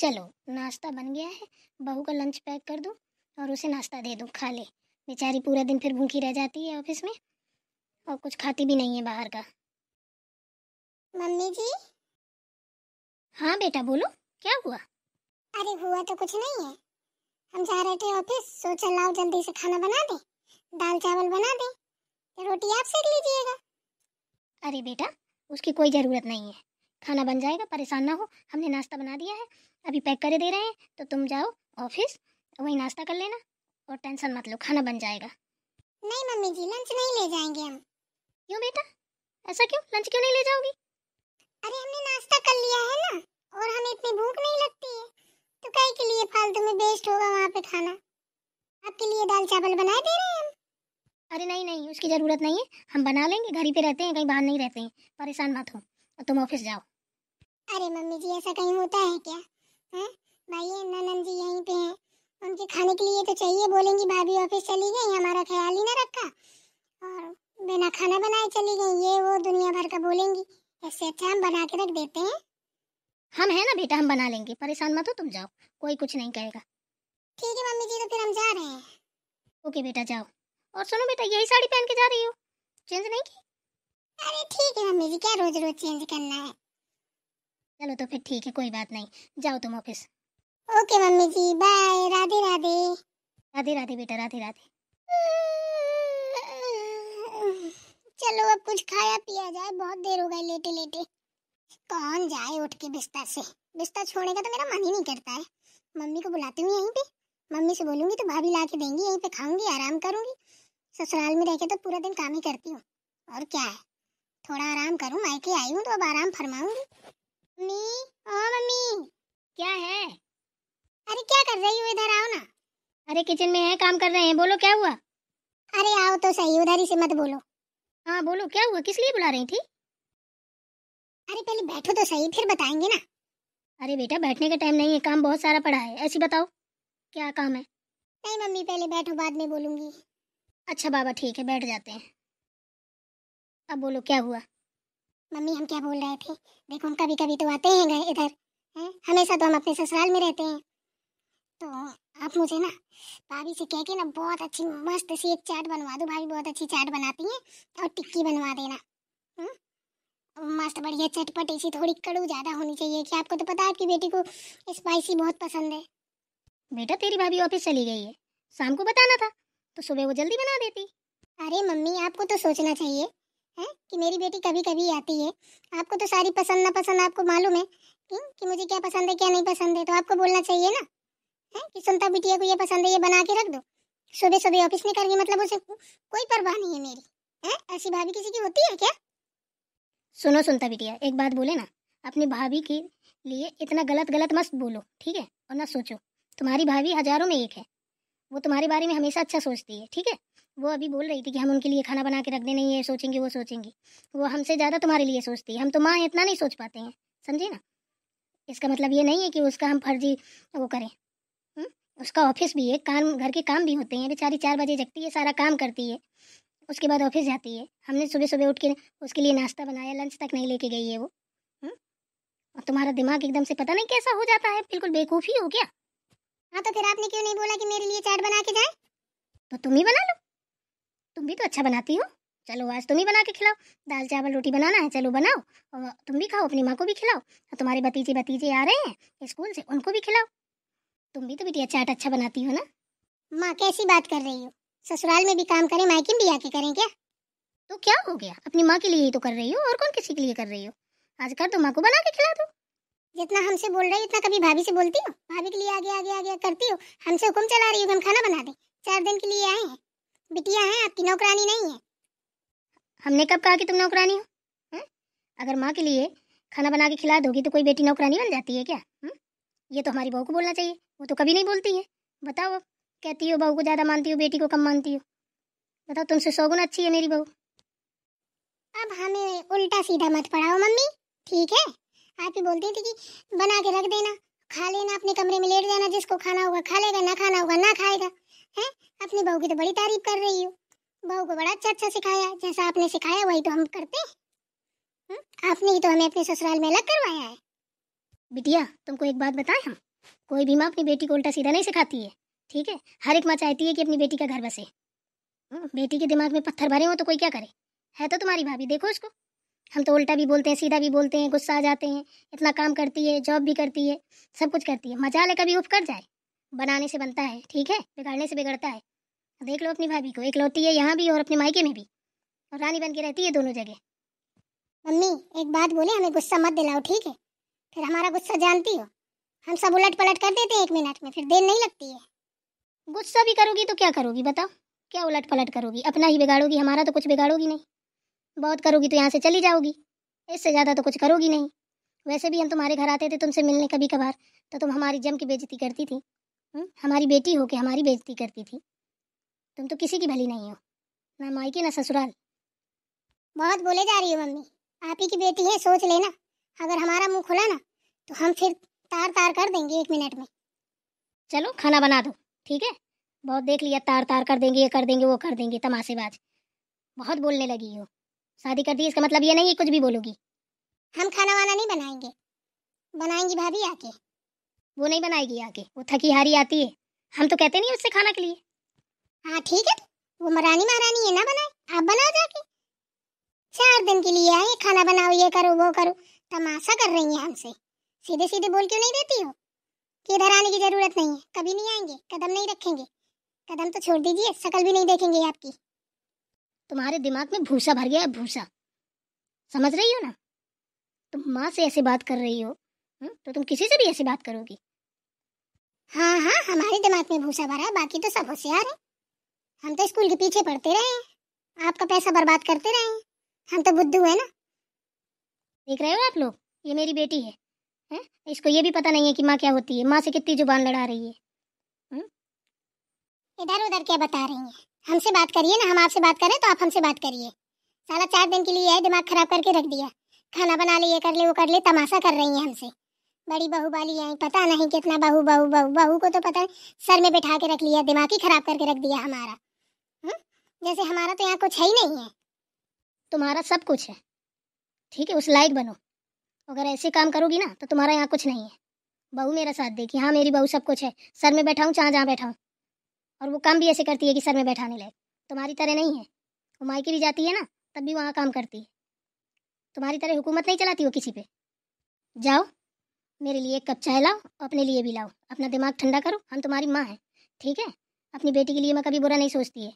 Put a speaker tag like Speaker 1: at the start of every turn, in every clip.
Speaker 1: चलो नाश्ता बन गया है बहू का लंच पैक कर दो और उसे नाश्ता दे दूँ खा ले बेचारी पूरा दिन फिर भूखी रह जाती है ऑफिस में और कुछ खाती भी नहीं है बाहर का मम्मी जी हाँ बेटा बोलो क्या हुआ अरे हुआ तो कुछ नहीं है हम जा रहे थे ऑफिस सोचा लाओ जल्दी से खाना बना दे दाल चावल बना दे तो रोटी आप सेक लीजिएगा अरे बेटा उसकी कोई ज़रूरत नहीं है खाना बन जाएगा परेशान ना हो हमने नाश्ता बना दिया है अभी पैक कर दे रहे हैं तो तुम जाओ ऑफिस वही नाश्ता कर लेना और टेंशन मत लो खाना बन जाएगा नहीं मम्मी जी लंच नहीं ले जाएंगे हम क्यों बेटा ऐसा क्यों लंच क्यों नहीं ले जाओगी अरे हमने नाश्ता कर लिया है ना और हमें इतनी भूख नहीं लगती है तो कहीं के लिए फालतू में वेस्ट होगा वहाँ पे खाना आपके लिए दाल चावल बना दे रहे हैं अरे नहीं नहीं उसकी ज़रूरत नहीं है हम बना लेंगे घर ही पे रहते हैं कहीं बाहर नहीं रहते हैं परेशान मत हो तुम ऑफिस जाओ अरे मम्मी जी ऐसा कहीं होता है क्या भाई ननन जी यहीं पे हैं उनके खाने के लिए तो चाहिए बोलेंगी भाभी ऑफिस चली गई हमारा ख्याल ही ना रखा और बिना खाना बनाए चली गई ये वो दुनिया भर का बोलेंगी ऐसे अच्छा हम बना के रख देते हैं हम है ना बेटा हम बना लेंगे परेशान मत हो तुम जाओ कोई कुछ नहीं कहेगा ठीक है मम्मी जी तो फिर हम जा रहे हैं ओके बेटा जाओ और सुनो बेटा यही साड़ी पहन के जा रही हो चेंज नहीं की अरे ठीक है मम्मी जी क्या रोज रोज चेंज करना है चलो तो फिर ठीक है कोई बात नहीं जाओ तुम office okay mummy ji bye Radhe Radhe Radhe Radhe बेटा राधे राधे चलो अब कुछ खाया पिया जाए बहुत देर हो गई लेटे लेटे कौन जाए उठ के बिस्तर से बिस्तर छोड़ने का तो मेरा मन ही नहीं करता है मम्मी को बुलाती हूँ यहीं पे मम्मी से बोलूंगी तो भाभी ला के देंगी यहीं पे खाऊंगी आराम करूंगी ससुराल में रह के तो पूरा दिन काम ही करती हूँ और क्या है थोड़ा आराम करूँ मायके आई हूँ तो अब आराम फरमाऊंगी मम्मी हाँ मम्मी क्या है अरे क्या कर रही हो इधर आओ ना अरे किचन में है काम कर रहे हैं बोलो क्या हुआ अरे आओ तो सही उधर ही से मत बोलो हाँ बोलो क्या हुआ किस लिए बुला रही थी अरे पहले बैठो तो सही फिर बताएंगे ना अरे बेटा बैठने का टाइम नहीं है काम बहुत सारा पड़ा है ऐसी बताओ क्या काम है नहीं मम्मी पहले बैठो बाद में बोलूंगी अच्छा बाबा ठीक है बैठ जाते हैं अब बोलो क्या हुआ मम्मी हम क्या बोल रहे थे देखो हम कभी कभी तो आते हैं इधर हैं हमेशा तो हम अपने ससुराल में रहते हैं तो आप मुझे ना भाभी से कह के ना बहुत अच्छी मस्त सी एक चाट बनवा दो भाभी बहुत अच्छी चाट बनाती हैं और टिक्की बनवा देना हम्म? मस्त बढ़िया चटपटी सी थोड़ी कड़ू ज़्यादा होनी चाहिए कि आपको तो पता है आपकी बेटी को स्पाइसी बहुत पसंद है बेटा तेरी भाभी ऑफिस चली गई है शाम को बताना था तो सुबह वो जल्दी बना देती अरे मम्मी आपको तो सोचना चाहिए है कि मेरी बेटी कभी कभी आती है आपको तो सारी पसंद ना पसंद आपको मालूम है हुँ? कि मुझे क्या पसंद है क्या नहीं पसंद है तो आपको बोलना चाहिए ना है कि सुनता बिटिया को ये पसंद है ये बना के रख दो सुबह सुबह ऑफिस में गई मतलब उसे कोई परवाह नहीं है मेरी है ऐसी भाभी किसी की होती है क्या सुनो सुनता बिटिया एक बात बोले ना अपनी भाभी के लिए इतना गलत गलत मस्त बोलो ठीक है और ना सोचो तुम्हारी भाभी हजारों में एक है वो तुम्हारे बारे में हमेशा अच्छा सोचती है ठीक है वो अभी बोल रही थी कि हम उनके लिए खाना बना के रख नहीं ये सोचेंगे वो सोचेंगी वो हमसे ज़्यादा तुम्हारे लिए सोचती है हम तो माँ इतना नहीं सोच पाते हैं समझे ना इसका मतलब ये नहीं है कि उसका हम फर्जी वो करें हम्म? उसका ऑफिस भी है काम घर के काम भी होते हैं बेचारी चार बजे जगती है सारा काम करती है उसके बाद ऑफिस जाती है हमने सुबह सुबह उठ के उसके लिए नाश्ता बनाया लंच तक नहीं लेके गई है वो हम्म? और तुम्हारा दिमाग एकदम से पता नहीं कैसा हो जाता है बिल्कुल बेवकूफ़ी हो गया हाँ तो फिर आपने क्यों नहीं बोला कि मेरे लिए चाट बना के जाए तो तुम ही बना लो तुम भी तो अच्छा बनाती हो चलो आज तुम ही बना के खिलाओ दाल चावल रोटी बनाना है चलो बनाओ और तुम भी खाओ अपनी माँ को भी खिलाओ और तुम्हारे भतीजे भतीजे आ रहे हैं स्कूल से उनको भी खिलाओ तुम भी तो बेटी चाट अच्छा, अच्छा बनाती हो ना माँ कैसी बात कर रही हो ससुराल में भी काम करें मायके भी आके करें क्या तो क्या हो गया अपनी माँ के लिए ही तो कर रही हो और कौन किसी के लिए कर रही हो आज कर दो तो माँ को बना के खिला दो जितना हमसे बोल रही है उतना कभी भाभी से बोलती हो भाभी के लिए आगे आगे आगे करती हो हमसे हुक्म चला रही हो हम खाना बना दें चार दिन के लिए आए हैं बिटिया है आपकी नौकरानी नहीं है हमने कब कहा कि तुम नौकरानी हो हम्म? अगर माँ के लिए खाना बना के खिला दोगी तो कोई बेटी नौकरानी बन जाती है क्या हम्म? ये तो हमारी बहू को बोलना चाहिए वो तो कभी नहीं बोलती है बताओ अब कहती हो बहू को ज़्यादा मानती हो बेटी को कम मानती हो बताओ तुमसे सौ गुना अच्छी है मेरी बहू अब हमें उल्टा सीधा मत पढ़ाओ मम्मी ठीक है आप ही बोलती थी कि बना के रख देना खा लेना अपने कमरे में लेट जाना जिसको खाना होगा खा लेगा ना खाना होगा ना खाएगा है अपनी बहू की तो बड़ी तारीफ कर रही हो बहू को बड़ा अच्छा अच्छा सिखाया जैसा आपने सिखाया वही तो हम करते हैं हम्म? आपने ही तो हमें अपने ससुराल में अलग करवाया है बिटिया तुमको एक बात बताएं हम कोई भी माँ अपनी बेटी को उल्टा सीधा नहीं सिखाती है ठीक है हर एक माँ चाहती है कि अपनी बेटी का घर बसे हम्म, बेटी के दिमाग में पत्थर भरे हो तो कोई क्या करे है तो तुम्हारी भाभी देखो उसको हम तो उल्टा भी बोलते हैं सीधा भी बोलते हैं गुस्सा आ जाते हैं इतना काम करती है जॉब भी करती है सब कुछ करती है मजा ले कभी उफ कर जाए बनाने से बनता है ठीक है बिगाड़ने से बिगड़ता है देख लो अपनी भाभी को एक लौटी है यहाँ भी और अपने मायके में भी और रानी बन के रहती है दोनों जगह मम्मी एक बात बोले हमें गुस्सा मत दिलाओ ठीक है फिर हमारा गुस्सा जानती हो हम सब उलट पलट कर देते हैं एक मिनट में फिर देर नहीं लगती है गुस्सा भी करोगी तो क्या करोगी बताओ क्या उलट पलट करोगी अपना ही बिगाड़ोगी हमारा तो कुछ बिगाड़ोगी नहीं बहुत करोगी तो यहाँ से चली जाओगी इससे ज़्यादा तो कुछ करोगी नहीं वैसे भी हम तुम्हारे घर आते थे तुमसे मिलने कभी कभार तो तुम हमारी जम की बेजती करती थी हम्म? हमारी बेटी हो के हमारी बेइज्जती करती थी तुम तो किसी की भली नहीं हो ना मायके ना ससुराल बहुत बोले जा रही हो मम्मी आप ही की बेटी है सोच लेना अगर हमारा मुंह खुला ना तो हम फिर तार तार कर देंगे एक मिनट में चलो खाना बना दो ठीक है बहुत देख लिया तार तार कर देंगे ये कर देंगे वो कर देंगे तमाशेबाज बहुत बोलने लगी हो शादी कर दी इसका मतलब ये नहीं है कुछ भी बोलोगी हम खाना वाना नहीं बनाएंगे बनाएंगी भाभी आके वो नहीं बनाएगी आगे वो थकी हारी आती है हम तो कहते नहीं उससे खाना के लिए हाँ ठीक है वो मरानी महारानी है ना बनाए आप बना जाके चार दिन के लिए आए खाना बनाओ ये करो वो करो तमाशा कर रही है हमसे सीधे सीधे बोल क्यों नहीं देती हो कि इधर आने की जरूरत नहीं है कभी नहीं आएंगे कदम नहीं रखेंगे कदम तो छोड़ दीजिए शकल भी नहीं देखेंगे आपकी तुम्हारे दिमाग में भूसा भर गया है भूसा समझ रही हो ना तुम माँ से ऐसे बात कर रही हो हम्म? तो तुम किसी से भी ऐसी बात करोगी हाँ हाँ हमारे दिमाग में भूसा भरा है बाकी तो सब होशियार है हम तो स्कूल के पीछे पढ़ते रहे हैं आपका पैसा बर्बाद करते रहे हम तो बुद्धू है ना देख रहे हो आप लोग ये मेरी बेटी है हैं इसको ये भी पता नहीं है कि माँ क्या होती है माँ से कितनी जुबान लड़ा रही है हम्म? इधर उधर क्या बता रही है हमसे बात करिए ना हम आपसे बात करें तो आप हमसे बात करिए साला चार दिन के लिए है दिमाग खराब करके रख दिया खाना बना ले ये कर ले वो कर ले तमाशा कर रही है हमसे बड़ी बहू वाली आई पता नहीं कितना बहू बहू बहू बहू को तो पता सर में बैठा के रख लिया दिमाग ही खराब करके रख दिया हमारा हुँ? हम्म? जैसे हमारा तो यहाँ कुछ है ही नहीं है तुम्हारा सब कुछ है ठीक है उस लायक बनो अगर ऐसे काम करोगी ना तो तुम्हारा यहाँ कुछ नहीं है बहू मेरा साथ देगी हाँ मेरी बहू सब कुछ है सर में बैठा हूँ जहाँ जहाँ बैठा हूँ और वो काम भी ऐसे करती है कि सर में बैठाने लायक तुम्हारी तरह नहीं है वो मायके भी जाती है ना तब भी वहाँ काम करती है तुम्हारी तरह हुकूमत नहीं चलाती हो किसी पे जाओ मेरे लिए एक कप चाय लाओ अपने लिए भी लाओ अपना दिमाग ठंडा करो हम तुम्हारी माँ हैं ठीक है अपनी बेटी के लिए मैं कभी बुरा नहीं सोचती है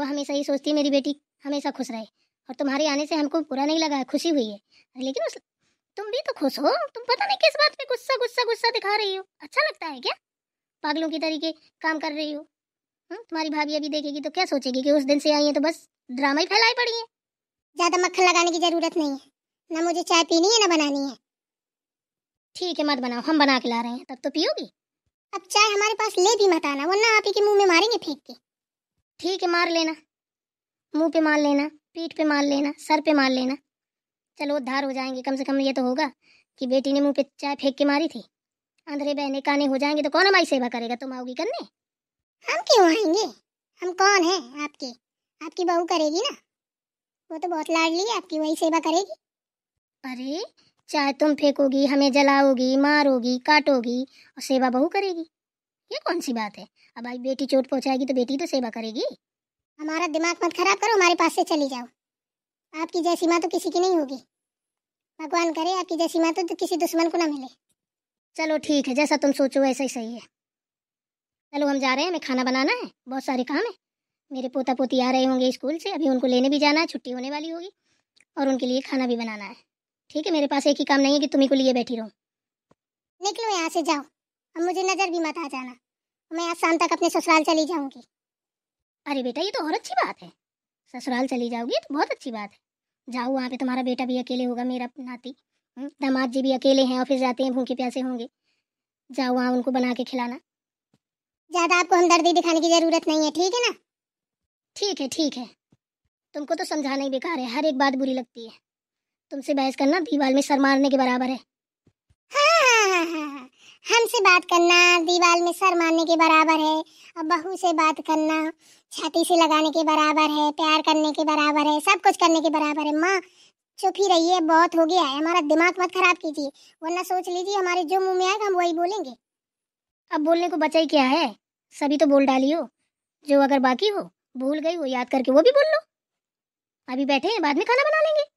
Speaker 1: वह हमेशा ही सोचती है मेरी बेटी हमेशा खुश रहे और तुम्हारे आने से हमको बुरा नहीं लगा है खुशी हुई है लेकिन उस तुम भी तो खुश हो तुम पता नहीं किस बात पे गुस्सा गुस्सा गुस्सा दिखा रही हो अच्छा लगता है क्या पागलों की तरीके काम कर रही हो हम्म, तुम्हारी भाभी अभी देखेगी तो क्या सोचेगी कि उस दिन से आई है तो बस ड्रामा ही फैलाई पड़ी है ज्यादा मक्खन लगाने की जरूरत नहीं है ना मुझे चाय पीनी है ना बनानी है ठीक है मत बनाओ हम बना के ला रहे हैं तब तो पियोगी अब चाय हमारे पास ले भी मत आना वरना आप ही के मुंह में मारेंगे फेंक के ठीक है मार लेना मुंह पे मार लेना पीठ पे मार लेना सर पे मार लेना चलो उद्धार हो जाएंगे कम से कम ये तो होगा कि बेटी ने मुंह पे चाय फेंक के मारी थी अंधेरे बहने काने हो जाएंगे तो कौन हमारी सेवा करेगा तुम आओगी करने हम क्यों आएंगे हम कौन हैं आपके आपकी बहू करेगी ना वो तो बहुत लाडली है आपकी वही सेवा करेगी अरे चाहे तुम फेंकोगी हमें जलाओगी मारोगी काटोगी और सेवा बहू करेगी ये कौन सी बात है अब आई बेटी चोट पहुंचाएगी तो बेटी तो सेवा करेगी हमारा दिमाग मत खराब करो हमारे पास से चली जाओ आपकी जैसी माँ तो किसी की नहीं होगी भगवान करे आपकी जैसी माँ तो, तो किसी दुश्मन को ना मिले चलो ठीक है जैसा तुम सोचो वैसा ही सही है चलो हम जा रहे हैं हमें खाना बनाना है बहुत सारे काम है मेरे पोता पोती आ रहे होंगे स्कूल से अभी उनको लेने भी जाना है छुट्टी होने वाली होगी और उनके लिए खाना भी बनाना है ठीक है मेरे पास एक ही काम नहीं है कि तुम्हें को लिए बैठी रहो निकलो यहाँ से जाओ अब मुझे नज़र भी मत आ जाना मैं आज शाम तक अपने ससुराल चली जाऊंगी अरे बेटा ये तो और अच्छी बात है ससुराल चली जाओगी तो बहुत अच्छी बात है जाओ वहाँ पे तुम्हारा बेटा भी अकेले होगा मेरा नाती हम्म, दामाद जी भी अकेले हैं ऑफिस जाते हैं भूखे प्यासे होंगे जाओ वहाँ उनको बना के खिलाना ज़्यादा आपको हमदर्दी दिखाने की ज़रूरत नहीं है ठीक है ना ठीक है ठीक है तुमको तो समझाना ही बेकार है हर एक बात बुरी लगती है तुमसे बहस करना दीवार में सर मारने के बराबर है हाँ, हमसे बात करना दीवार में सर मारने के बराबर है और बहू से बात करना छाती से लगाने के बराबर है प्यार करने के बराबर है सब कुछ करने के बराबर है माँ चुप ही रहिए बहुत हो गया है हमारा दिमाग मत खराब कीजिए वरना सोच लीजिए हमारे जो मुंह में आएगा हम वही बोलेंगे अब बोलने को बचा ही क्या है सभी तो बोल डाली हो जो अगर बाकी हो भूल गई हो याद करके वो भी बोल लो अभी बैठे हैं बाद में खाना बना लेंगे